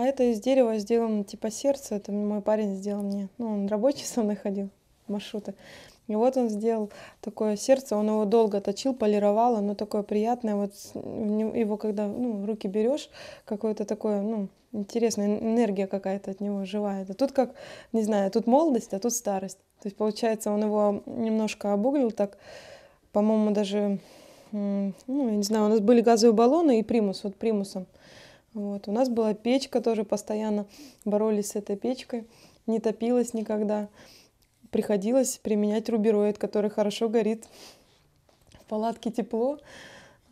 А это из дерева сделано типа сердце. Это мой парень сделал мне. Ну, он рабочий со мной ходил, маршруты. И вот он сделал такое сердце, он его долго точил, полировал, оно такое приятное, вот его когда ну, руки берешь, какое-то такое, ну, интересная энергия какая-то от него живая. А тут как, не знаю, тут молодость, а тут старость. То есть получается, он его немножко обуглил так, по-моему, даже, ну, я не знаю, у нас были газовые баллоны и примус, вот примусом – вот. У нас была печка тоже, постоянно боролись с этой печкой, не топилась никогда. Приходилось применять рубероид, который хорошо горит. В палатке тепло.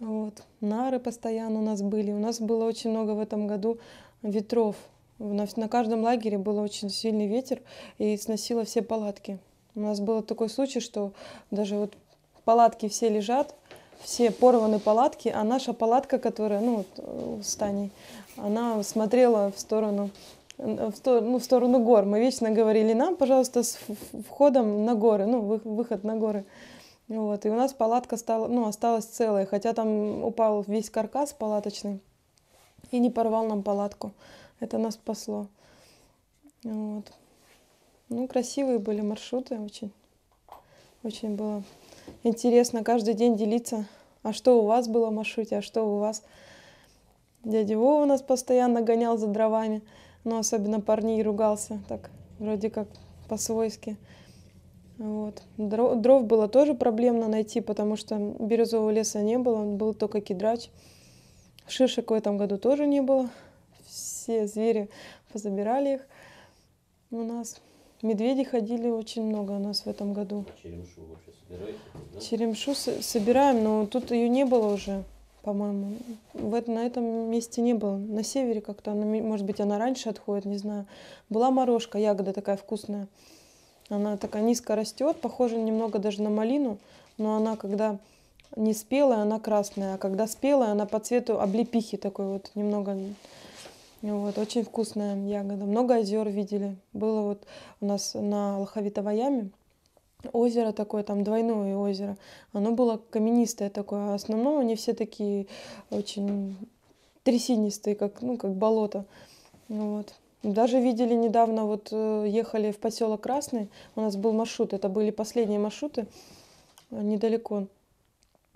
Вот. Нары постоянно у нас были. У нас было очень много в этом году ветров. На, на каждом лагере был очень сильный ветер и сносило все палатки. У нас был такой случай, что даже вот палатки все лежат, все порваны палатки, а наша палатка, которая, ну, вот, э, с Таней, она смотрела в сторону э, в сторону, ну, в сторону гор. Мы вечно говорили, нам, пожалуйста, с входом на горы, ну, выход на горы. Вот, и у нас палатка стала, ну, осталась целая, хотя там упал весь каркас палаточный и не порвал нам палатку. Это нас спасло. Вот. Ну, красивые были маршруты очень. Очень было интересно каждый день делиться, а что у вас было в маршруте, а что у вас. Дядя Вова нас постоянно гонял за дровами, но особенно парней ругался, так вроде как по-свойски. Вот. Дров, было тоже проблемно найти, потому что бирюзового леса не было, он был только кедрач. Шишек в этом году тоже не было. Все звери позабирали их у нас. Медведи ходили очень много у нас в этом году. Черемшу вообще собираете? Да? Черемшу собираем, но тут ее не было уже, по-моему. В на этом месте не было. На севере как-то, она, может быть, она раньше отходит, не знаю. Была морожка, ягода такая вкусная. Она такая низко растет, похожа немного даже на малину, но она когда не спелая, она красная, а когда спелая, она по цвету облепихи такой вот немного ну вот, очень вкусная ягода. Много озер видели. Было вот у нас на Лоховитовой яме озеро такое, там двойное озеро. Оно было каменистое такое. А они все такие очень трясинистые, как, ну, как болото. Ну вот. Даже видели недавно, вот э, ехали в поселок Красный, у нас был маршрут, это были последние маршруты э, недалеко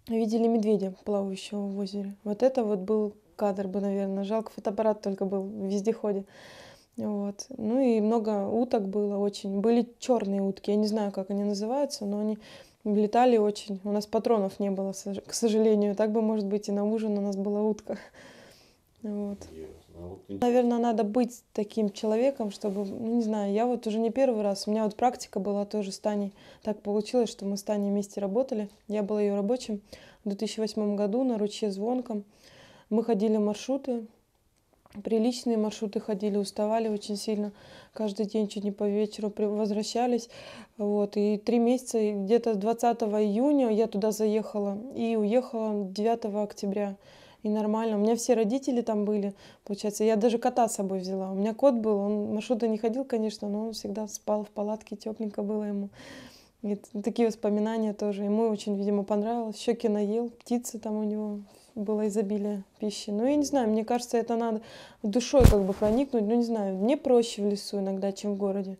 видели медведя, плавающего в озере. Вот это вот был кадр бы, наверное. Жалко, фотоаппарат только был в вездеходе. Вот. Ну и много уток было очень. Были черные утки, я не знаю, как они называются, но они летали очень. У нас патронов не было, к сожалению. Так бы, может быть, и на ужин у нас была утка. Вот. Yeah. А Наверное, надо быть таким человеком, чтобы, ну, не знаю, я вот уже не первый раз, у меня вот практика была тоже с Таней. Так получилось, что мы с Таней вместе работали. Я была ее рабочим в 2008 году на ручье звонком. Мы ходили маршруты, приличные маршруты ходили, уставали очень сильно. Каждый день чуть не по вечеру возвращались. Вот. И три месяца, где-то 20 июня я туда заехала и уехала 9 октября и нормально. У меня все родители там были, получается. Я даже кота с собой взяла. У меня кот был, он маршрута не ходил, конечно, но он всегда спал в палатке, тепленько было ему. И ну, такие воспоминания тоже. Ему очень, видимо, понравилось. Щеки наел, птицы там у него было изобилие пищи. Ну, я не знаю, мне кажется, это надо душой как бы проникнуть. Ну, не знаю, мне проще в лесу иногда, чем в городе.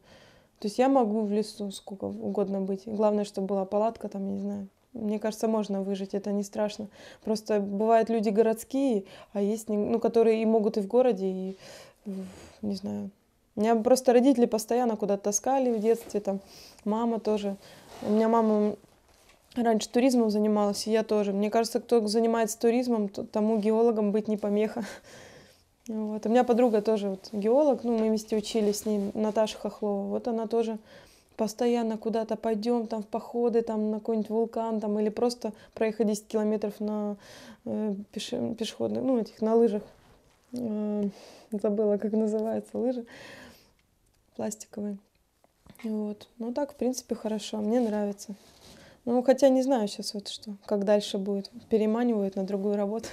То есть я могу в лесу сколько угодно быть. Главное, чтобы была палатка там, я не знаю, мне кажется, можно выжить, это не страшно. Просто бывают люди городские, а есть, ну, которые и могут и в городе, и, не знаю. Меня просто родители постоянно куда-то таскали в детстве, там, мама тоже. У меня мама раньше туризмом занималась, и я тоже. Мне кажется, кто занимается туризмом, тому геологом быть не помеха. Вот. У меня подруга тоже вот, геолог, ну, мы вместе учились с ней, Наташа Хохлова. Вот она тоже постоянно куда-то пойдем, там в походы, там на какой-нибудь вулкан, там или просто проехать 10 километров на э, пеше, пешеходных, ну этих на лыжах, э, забыла как называется лыжи пластиковые, вот. Ну так в принципе хорошо, мне нравится. Ну хотя не знаю сейчас вот что, как дальше будет, переманивают на другую работу.